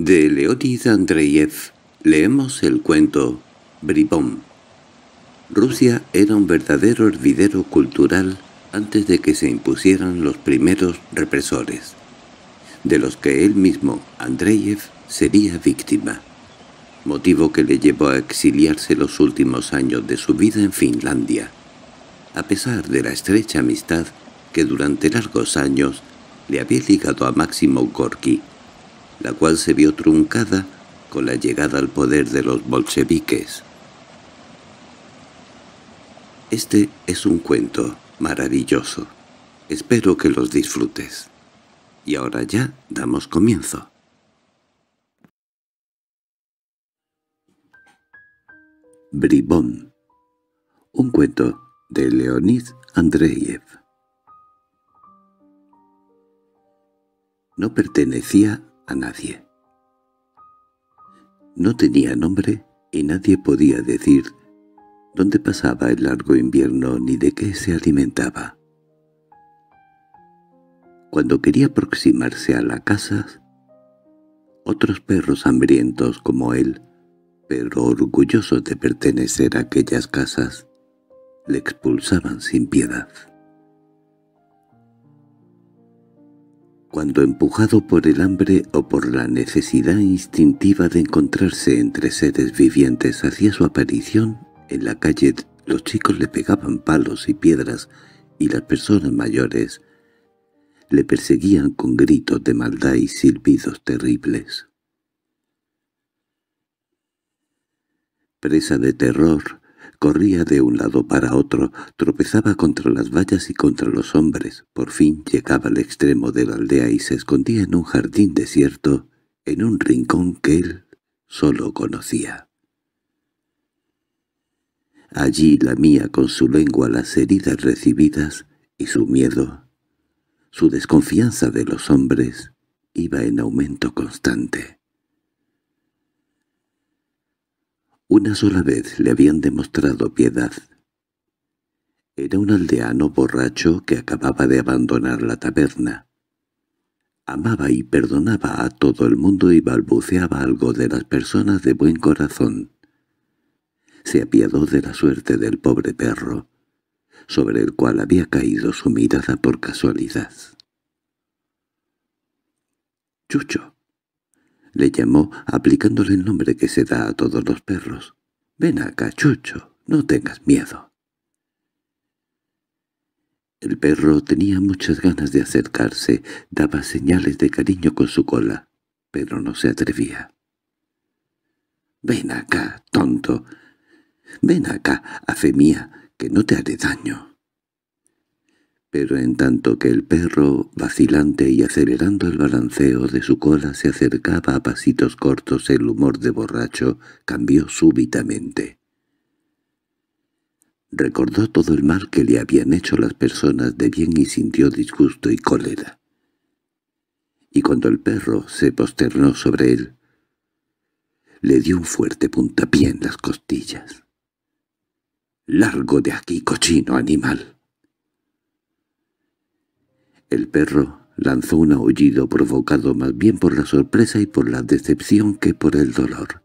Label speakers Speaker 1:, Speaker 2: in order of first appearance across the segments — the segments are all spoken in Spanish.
Speaker 1: De Leonid Andreyev leemos el cuento Bribón. Rusia era un verdadero hervidero cultural antes de que se impusieran los primeros represores, de los que él mismo, Andreyev, sería víctima, motivo que le llevó a exiliarse los últimos años de su vida en Finlandia, a pesar de la estrecha amistad que durante largos años le había ligado a Máximo Gorky, la cual se vio truncada con la llegada al poder de los bolcheviques. Este es un cuento maravilloso. Espero que los disfrutes. Y ahora ya damos comienzo. Bribón Un cuento de Leonid Andreyev No pertenecía a nadie. No tenía nombre y nadie podía decir dónde pasaba el largo invierno ni de qué se alimentaba. Cuando quería aproximarse a la casa, otros perros hambrientos como él, pero orgullosos de pertenecer a aquellas casas, le expulsaban sin piedad. cuando empujado por el hambre o por la necesidad instintiva de encontrarse entre seres vivientes hacía su aparición, en la calle los chicos le pegaban palos y piedras y las personas mayores le perseguían con gritos de maldad y silbidos terribles. Presa de terror, Corría de un lado para otro, tropezaba contra las vallas y contra los hombres. Por fin llegaba al extremo de la aldea y se escondía en un jardín desierto, en un rincón que él solo conocía. Allí lamía con su lengua las heridas recibidas y su miedo, su desconfianza de los hombres, iba en aumento constante. Una sola vez le habían demostrado piedad. Era un aldeano borracho que acababa de abandonar la taberna. Amaba y perdonaba a todo el mundo y balbuceaba algo de las personas de buen corazón. Se apiadó de la suerte del pobre perro, sobre el cual había caído su mirada por casualidad. —¡Chucho! le llamó aplicándole el nombre que se da a todos los perros. «Ven acá, Chucho, no tengas miedo». El perro tenía muchas ganas de acercarse, daba señales de cariño con su cola, pero no se atrevía. «Ven acá, tonto. Ven acá, a que no te haré daño». Pero en tanto que el perro, vacilante y acelerando el balanceo de su cola, se acercaba a pasitos cortos, el humor de borracho cambió súbitamente. Recordó todo el mal que le habían hecho las personas de bien y sintió disgusto y cólera. Y cuando el perro se posternó sobre él, le dio un fuerte puntapié en las costillas. —¡Largo de aquí, cochino animal! El perro lanzó un aullido provocado más bien por la sorpresa y por la decepción que por el dolor.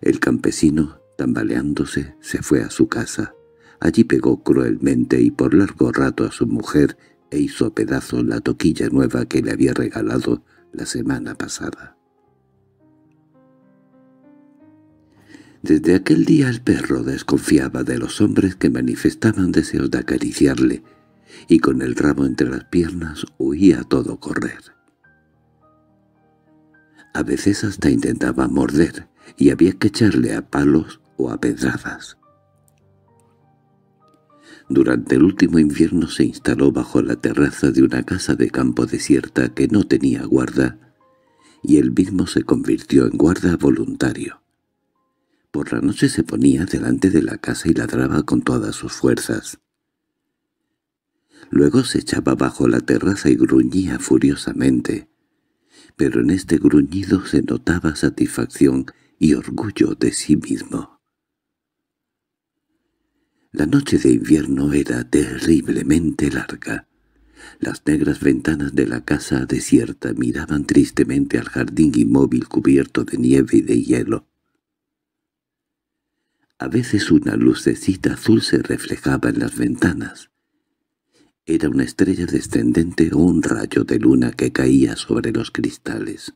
Speaker 1: El campesino, tambaleándose, se fue a su casa. Allí pegó cruelmente y por largo rato a su mujer e hizo pedazos la toquilla nueva que le había regalado la semana pasada. Desde aquel día el perro desconfiaba de los hombres que manifestaban deseos de acariciarle, y con el rabo entre las piernas huía todo correr. A veces hasta intentaba morder, y había que echarle a palos o a pedradas. Durante el último invierno se instaló bajo la terraza de una casa de campo desierta que no tenía guarda, y él mismo se convirtió en guarda voluntario. Por la noche se ponía delante de la casa y ladraba con todas sus fuerzas. Luego se echaba bajo la terraza y gruñía furiosamente. Pero en este gruñido se notaba satisfacción y orgullo de sí mismo. La noche de invierno era terriblemente larga. Las negras ventanas de la casa desierta miraban tristemente al jardín inmóvil cubierto de nieve y de hielo. A veces una lucecita azul se reflejaba en las ventanas. Era una estrella descendente o un rayo de luna que caía sobre los cristales.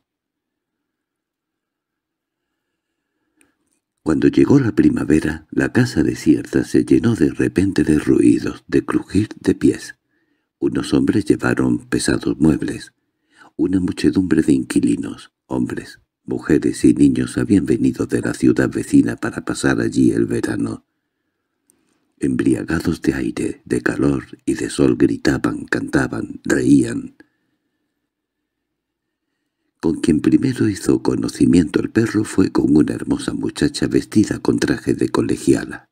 Speaker 1: Cuando llegó la primavera, la casa desierta se llenó de repente de ruidos, de crujir de pies. Unos hombres llevaron pesados muebles. Una muchedumbre de inquilinos, hombres, mujeres y niños habían venido de la ciudad vecina para pasar allí el verano embriagados de aire, de calor y de sol, gritaban, cantaban, reían. Con quien primero hizo conocimiento el perro fue con una hermosa muchacha vestida con traje de colegiala.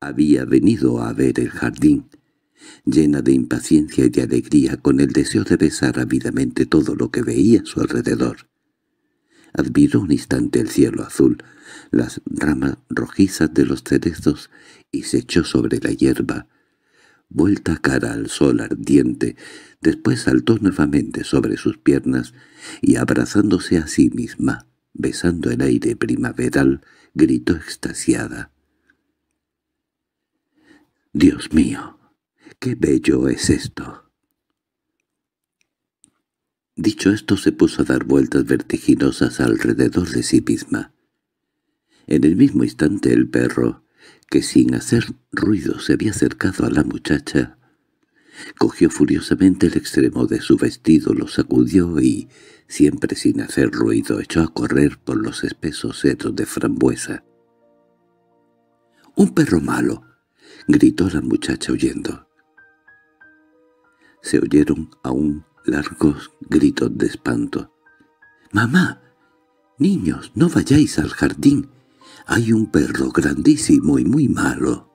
Speaker 1: Había venido a ver el jardín, llena de impaciencia y de alegría, con el deseo de besar ávidamente todo lo que veía a su alrededor. Admiró un instante el cielo azul, las ramas rojizas de los cerezos y se echó sobre la hierba. Vuelta cara al sol ardiente, después saltó nuevamente sobre sus piernas y abrazándose a sí misma, besando el aire primaveral, gritó extasiada. «¡Dios mío! ¡Qué bello es esto!» Dicho esto se puso a dar vueltas vertiginosas alrededor de sí misma. En el mismo instante el perro, que sin hacer ruido se había acercado a la muchacha, cogió furiosamente el extremo de su vestido, lo sacudió y, siempre sin hacer ruido, echó a correr por los espesos setos de frambuesa. —¡Un perro malo! —gritó la muchacha huyendo. Se oyeron aún largos gritos de espanto. —¡Mamá! —Niños, no vayáis al jardín. Hay un perro grandísimo y muy malo.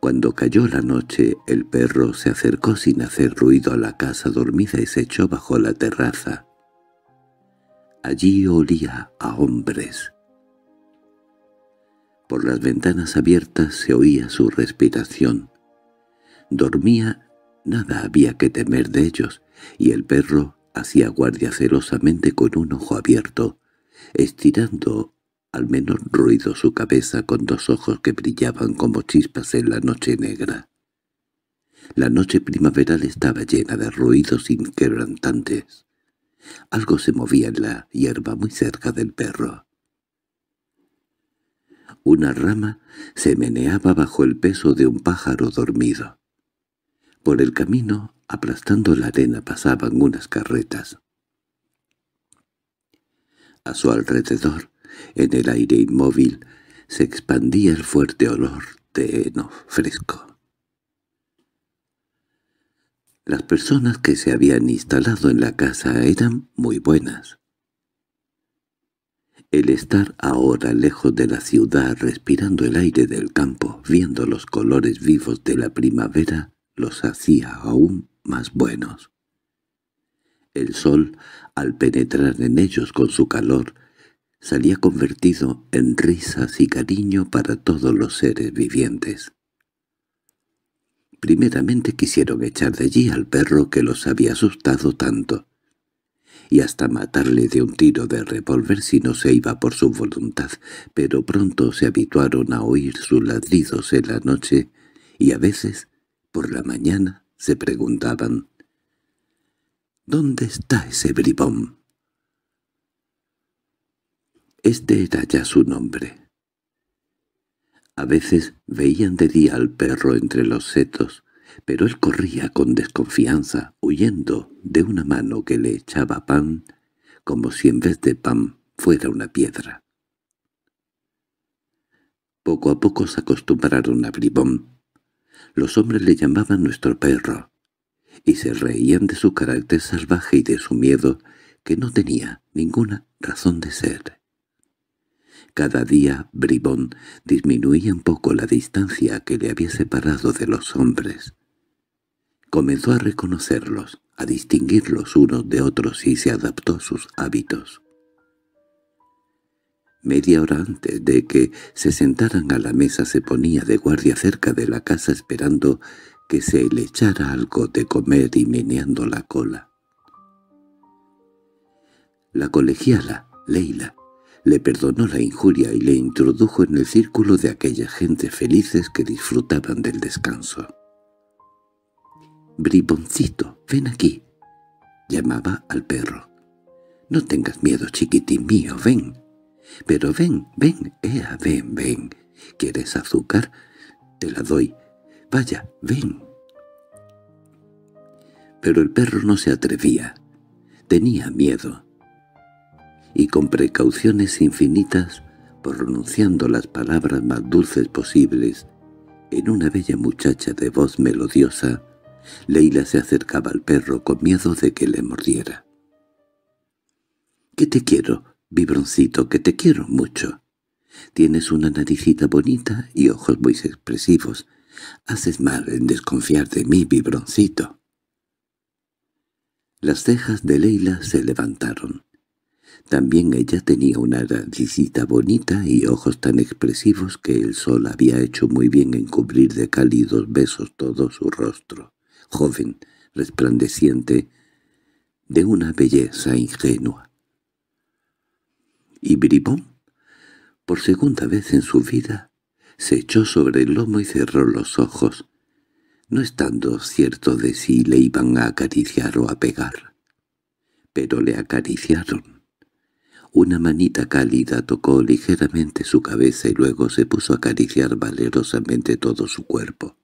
Speaker 1: Cuando cayó la noche, el perro se acercó sin hacer ruido a la casa dormida y se echó bajo la terraza. Allí olía a hombres. Por las ventanas abiertas se oía su respiración. Dormía Nada había que temer de ellos, y el perro hacía guardia celosamente con un ojo abierto, estirando al menor ruido su cabeza con dos ojos que brillaban como chispas en la noche negra. La noche primaveral estaba llena de ruidos inquebrantantes. Algo se movía en la hierba muy cerca del perro. Una rama se meneaba bajo el peso de un pájaro dormido. Por el camino, aplastando la arena, pasaban unas carretas. A su alrededor, en el aire inmóvil, se expandía el fuerte olor de heno fresco. Las personas que se habían instalado en la casa eran muy buenas. El estar ahora lejos de la ciudad, respirando el aire del campo, viendo los colores vivos de la primavera, los hacía aún más buenos. El sol, al penetrar en ellos con su calor, salía convertido en risas y cariño para todos los seres vivientes. Primeramente quisieron echar de allí al perro que los había asustado tanto, y hasta matarle de un tiro de revólver si no se iba por su voluntad, pero pronto se habituaron a oír sus ladridos en la noche y a veces por la mañana se preguntaban, ¿Dónde está ese bribón? Este era ya su nombre. A veces veían de día al perro entre los setos, pero él corría con desconfianza, huyendo de una mano que le echaba pan, como si en vez de pan fuera una piedra. Poco a poco se acostumbraron a Bribón, los hombres le llamaban nuestro perro, y se reían de su carácter salvaje y de su miedo, que no tenía ninguna razón de ser. Cada día Bribón disminuía un poco la distancia que le había separado de los hombres. Comenzó a reconocerlos, a distinguirlos unos de otros y se adaptó a sus hábitos. Media hora antes de que se sentaran a la mesa se ponía de guardia cerca de la casa esperando que se le echara algo de comer y meneando la cola. La colegiala, Leila, le perdonó la injuria y le introdujo en el círculo de aquellas gentes felices que disfrutaban del descanso. «Briboncito, ven aquí», llamaba al perro. «No tengas miedo, chiquitín mío, ven». —Pero ven, ven, Ea, ven, ven. ¿Quieres azúcar? Te la doy. Vaya, ven. Pero el perro no se atrevía. Tenía miedo. Y con precauciones infinitas, pronunciando las palabras más dulces posibles, en una bella muchacha de voz melodiosa, Leila se acercaba al perro con miedo de que le mordiera. —¿Qué te quiero? «Vibroncito, que te quiero mucho. Tienes una naricita bonita y ojos muy expresivos. Haces mal en desconfiar de mí, Vibroncito». Las cejas de Leila se levantaron. También ella tenía una naricita bonita y ojos tan expresivos que el sol había hecho muy bien en cubrir de cálidos besos todo su rostro, joven, resplandeciente, de una belleza ingenua y bribón. Por segunda vez en su vida se echó sobre el lomo y cerró los ojos, no estando cierto de si le iban a acariciar o a pegar. Pero le acariciaron. Una manita cálida tocó ligeramente su cabeza y luego se puso a acariciar valerosamente todo su cuerpo.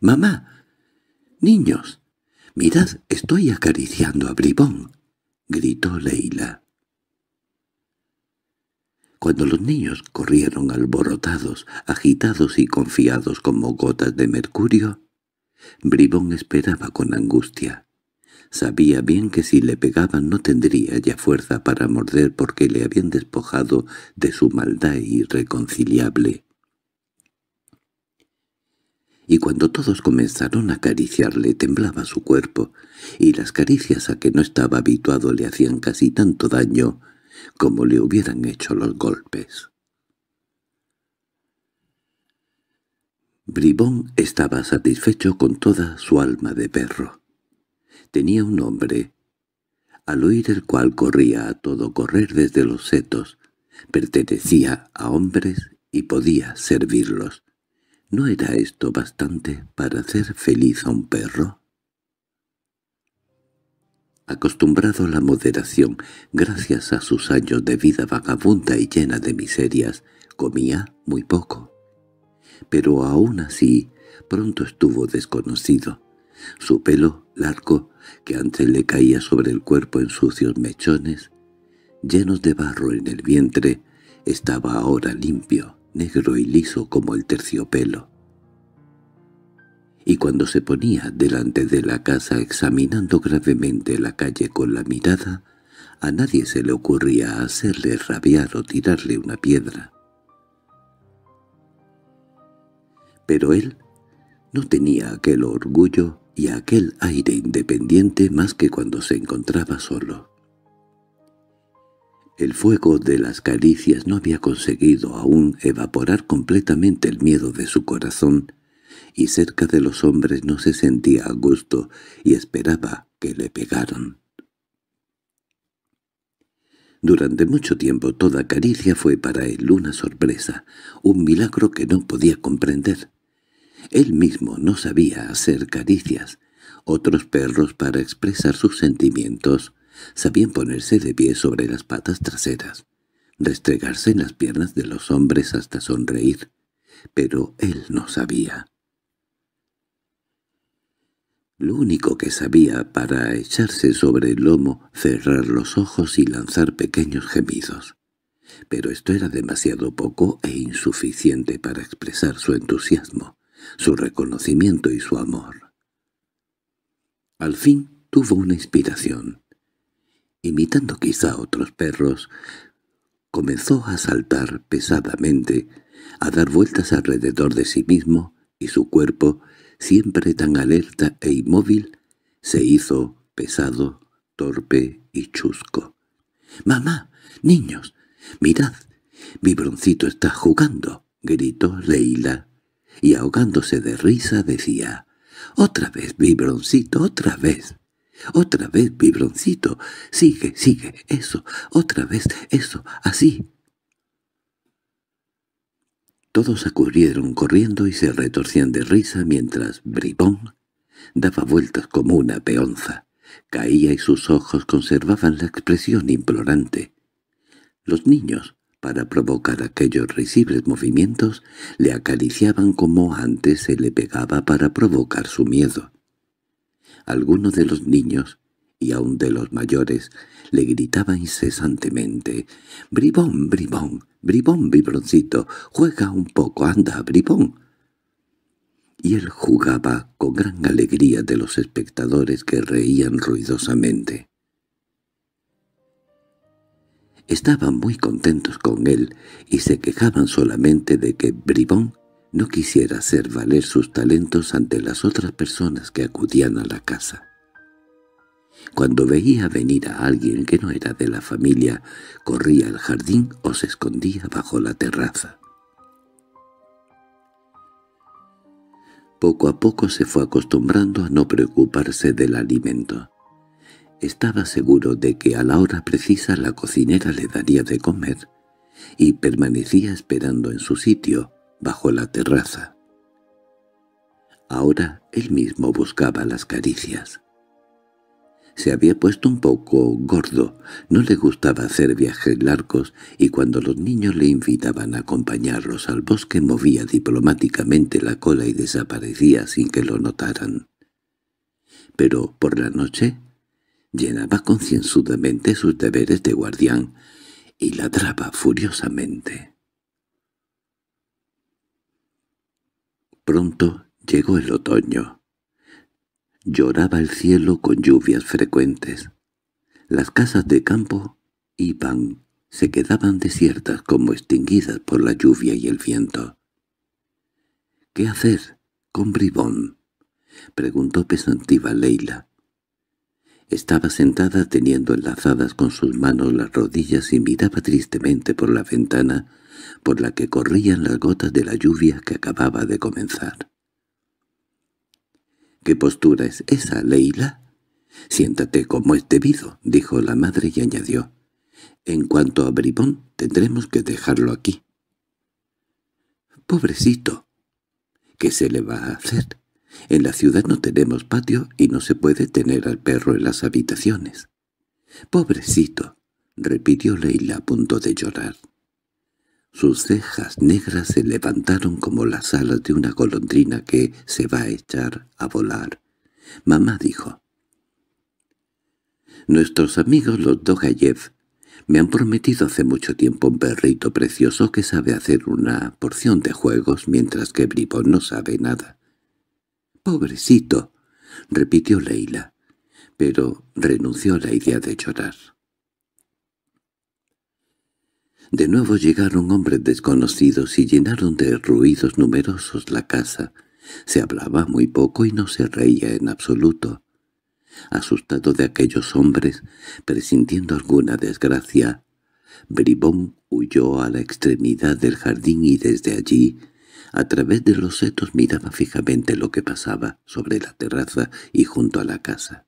Speaker 1: —¡Mamá! —¡Niños! —¡Mirad, estoy acariciando a Bribón! —gritó Leila. Cuando los niños corrieron alborotados, agitados y confiados como gotas de mercurio, Bribón esperaba con angustia. Sabía bien que si le pegaban no tendría ya fuerza para morder porque le habían despojado de su maldad irreconciliable. Y cuando todos comenzaron a acariciarle temblaba su cuerpo, y las caricias a que no estaba habituado le hacían casi tanto daño como le hubieran hecho los golpes. Bribón estaba satisfecho con toda su alma de perro. Tenía un hombre, al oír el cual corría a todo correr desde los setos, pertenecía a hombres y podía servirlos. ¿No era esto bastante para hacer feliz a un perro? acostumbrado a la moderación, gracias a sus años de vida vagabunda y llena de miserias, comía muy poco. Pero aún así, pronto estuvo desconocido. Su pelo, largo, que antes le caía sobre el cuerpo en sucios mechones, llenos de barro en el vientre, estaba ahora limpio, negro y liso como el terciopelo y cuando se ponía delante de la casa examinando gravemente la calle con la mirada, a nadie se le ocurría hacerle rabiar o tirarle una piedra. Pero él no tenía aquel orgullo y aquel aire independiente más que cuando se encontraba solo. El fuego de las caricias no había conseguido aún evaporar completamente el miedo de su corazón, y cerca de los hombres no se sentía a gusto y esperaba que le pegaran. Durante mucho tiempo toda caricia fue para él una sorpresa, un milagro que no podía comprender. Él mismo no sabía hacer caricias. Otros perros para expresar sus sentimientos sabían ponerse de pie sobre las patas traseras, restregarse en las piernas de los hombres hasta sonreír, pero él no sabía. Lo único que sabía para echarse sobre el lomo, cerrar los ojos y lanzar pequeños gemidos. Pero esto era demasiado poco e insuficiente para expresar su entusiasmo, su reconocimiento y su amor. Al fin tuvo una inspiración. Imitando quizá otros perros, comenzó a saltar pesadamente, a dar vueltas alrededor de sí mismo, y su cuerpo siempre tan alerta e inmóvil, se hizo pesado, torpe y chusco. —¡Mamá! ¡Niños! ¡Mirad! —Mi broncito está jugando! —gritó Leila. Y ahogándose de risa decía, —¡Otra vez, mi broncito, otra vez! —¡Otra vez, mi ¡Sigue, sigue, eso! ¡Otra vez, eso! ¡Así! Todos acudieron corriendo y se retorcían de risa mientras Bribón daba vueltas como una peonza. Caía y sus ojos conservaban la expresión implorante. Los niños, para provocar aquellos risibles movimientos, le acariciaban como antes se le pegaba para provocar su miedo. Algunos de los niños, y aun de los mayores, le gritaba incesantemente. —¡Bribón, bribón! ¡Bribón, bribroncito! ¡Juega un poco, anda, bribón! Y él jugaba con gran alegría de los espectadores que reían ruidosamente. Estaban muy contentos con él y se quejaban solamente de que Bribón no quisiera hacer valer sus talentos ante las otras personas que acudían a la casa. Cuando veía venir a alguien que no era de la familia, corría al jardín o se escondía bajo la terraza. Poco a poco se fue acostumbrando a no preocuparse del alimento. Estaba seguro de que a la hora precisa la cocinera le daría de comer, y permanecía esperando en su sitio, bajo la terraza. Ahora él mismo buscaba las caricias. Se había puesto un poco gordo, no le gustaba hacer viajes largos y cuando los niños le invitaban a acompañarlos al bosque movía diplomáticamente la cola y desaparecía sin que lo notaran. Pero por la noche llenaba concienzudamente sus deberes de guardián y ladraba furiosamente. Pronto llegó el otoño. Lloraba el cielo con lluvias frecuentes. Las casas de campo iban, se quedaban desiertas como extinguidas por la lluvia y el viento. —¿Qué hacer con Bribón? —preguntó pesantiva Leila. Estaba sentada teniendo enlazadas con sus manos las rodillas y miraba tristemente por la ventana por la que corrían las gotas de la lluvia que acababa de comenzar. ¿Qué postura es esa, Leila? —Siéntate como es debido —dijo la madre y añadió—. En cuanto a Bribón, tendremos que dejarlo aquí. —Pobrecito. ¿Qué se le va a hacer? En la ciudad no tenemos patio y no se puede tener al perro en las habitaciones. —Pobrecito —repitió Leila a punto de llorar—. Sus cejas negras se levantaron como las alas de una golondrina que se va a echar a volar. Mamá dijo. Nuestros amigos los Dogayev me han prometido hace mucho tiempo un perrito precioso que sabe hacer una porción de juegos mientras que Bribón no sabe nada. «Pobrecito», repitió Leila, pero renunció a la idea de llorar. De nuevo llegaron hombres desconocidos y llenaron de ruidos numerosos la casa. Se hablaba muy poco y no se reía en absoluto. Asustado de aquellos hombres, presintiendo alguna desgracia, Bribón huyó a la extremidad del jardín y desde allí, a través de los setos miraba fijamente lo que pasaba sobre la terraza y junto a la casa.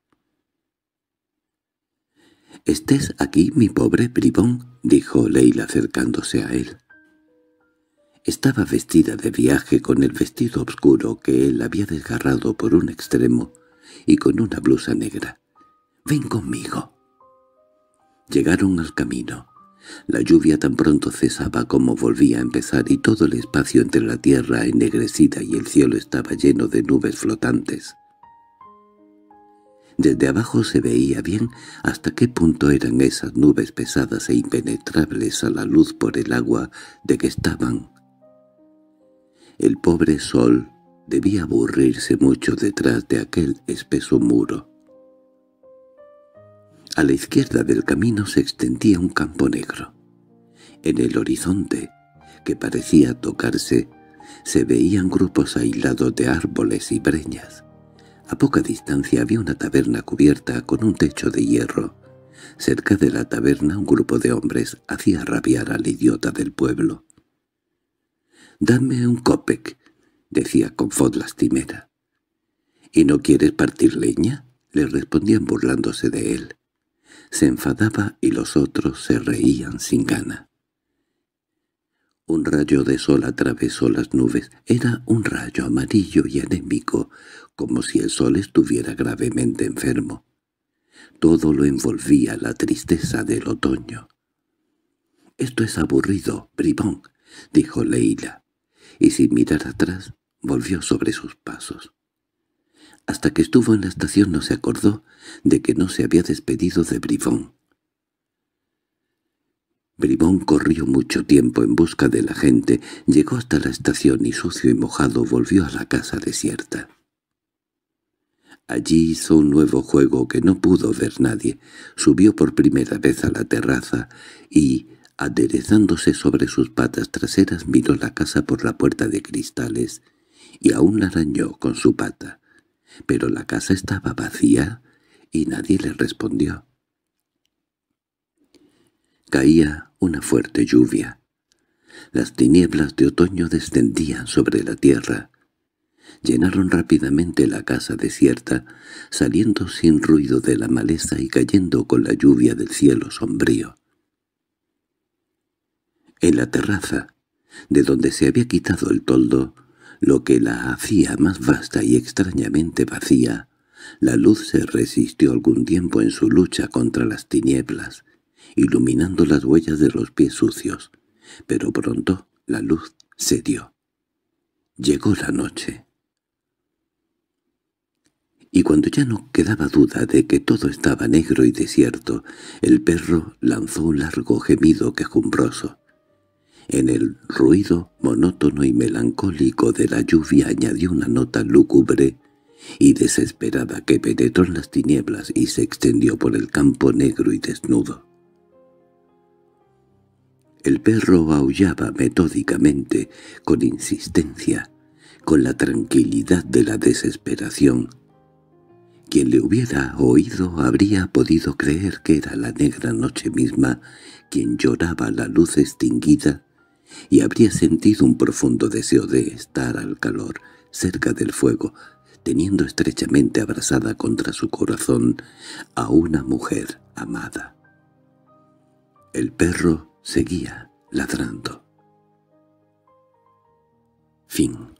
Speaker 1: —¿Estés aquí, mi pobre bribón? —dijo Leila acercándose a él. Estaba vestida de viaje con el vestido oscuro que él había desgarrado por un extremo y con una blusa negra. —¡Ven conmigo! Llegaron al camino. La lluvia tan pronto cesaba como volvía a empezar y todo el espacio entre la tierra ennegrecida y el cielo estaba lleno de nubes flotantes. Desde abajo se veía bien hasta qué punto eran esas nubes pesadas e impenetrables a la luz por el agua de que estaban. El pobre sol debía aburrirse mucho detrás de aquel espeso muro. A la izquierda del camino se extendía un campo negro. En el horizonte, que parecía tocarse, se veían grupos aislados de árboles y breñas. A poca distancia había una taberna cubierta con un techo de hierro. Cerca de la taberna un grupo de hombres hacía rabiar al idiota del pueblo. «Dame un copec», decía con voz lastimera. «¿Y no quieres partir leña?» le respondían burlándose de él. Se enfadaba y los otros se reían sin gana. Un rayo de sol atravesó las nubes. Era un rayo amarillo y anémico, como si el sol estuviera gravemente enfermo. Todo lo envolvía la tristeza del otoño. «Esto es aburrido, bribón», dijo Leila, y sin mirar atrás volvió sobre sus pasos. Hasta que estuvo en la estación no se acordó de que no se había despedido de Bribón. Bribón corrió mucho tiempo en busca de la gente, llegó hasta la estación y sucio y mojado volvió a la casa desierta. Allí hizo un nuevo juego que no pudo ver nadie. Subió por primera vez a la terraza y, aderezándose sobre sus patas traseras, miró la casa por la puerta de cristales y aún la arañó con su pata. Pero la casa estaba vacía y nadie le respondió. Caía una fuerte lluvia. Las tinieblas de otoño descendían sobre la tierra. Llenaron rápidamente la casa desierta, saliendo sin ruido de la maleza y cayendo con la lluvia del cielo sombrío. En la terraza, de donde se había quitado el toldo, lo que la hacía más vasta y extrañamente vacía, la luz se resistió algún tiempo en su lucha contra las tinieblas, iluminando las huellas de los pies sucios, pero pronto la luz se dio. Llegó la noche. Y cuando ya no quedaba duda de que todo estaba negro y desierto, el perro lanzó un largo gemido quejumbroso. En el ruido monótono y melancólico de la lluvia añadió una nota lúgubre y desesperada que penetró en las tinieblas y se extendió por el campo negro y desnudo. El perro aullaba metódicamente, con insistencia, con la tranquilidad de la desesperación. Quien le hubiera oído habría podido creer que era la negra noche misma quien lloraba la luz extinguida y habría sentido un profundo deseo de estar al calor, cerca del fuego, teniendo estrechamente abrazada contra su corazón a una mujer amada. El perro seguía ladrando. Fin